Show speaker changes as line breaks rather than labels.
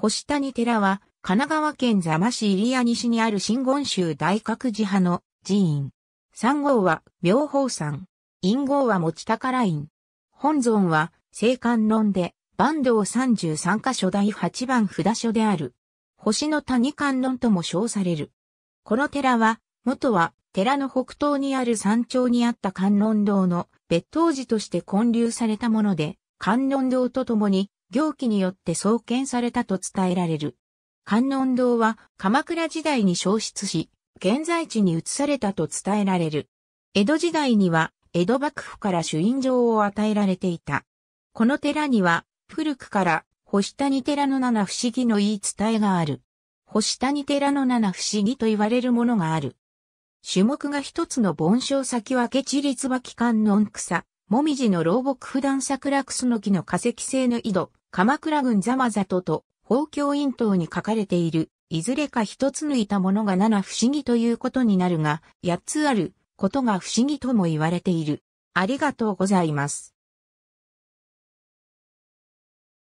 星谷寺は、神奈川県座間市入谷西にある新言宗大覚寺派の寺院。三号は妙法山。陰号は持宝院。本尊は、聖観論で、坂道三十三箇所第八番札所である。星の谷観論とも称される。この寺は、元は、寺の北東にある山頂にあった観音堂の別当寺として建立されたもので、観音堂とともに、行基によって創建されたと伝えられる。観音堂は鎌倉時代に消失し、現在地に移されたと伝えられる。江戸時代には江戸幕府から主印状を与えられていた。この寺には古くから星谷寺の七不思議の言い伝えがある。星谷寺の七不思議と言われるものがある。種目が一つの盆栽先分け地立脇観音草、もみじの老木普段桜くすの木の化石製の井戸、鎌倉郡ざまざとと、宝鏡院等に書かれている、いずれか一つ抜いたものが七不思議ということになるが、八つあることが不思議とも言われている。ありがとうございま
す。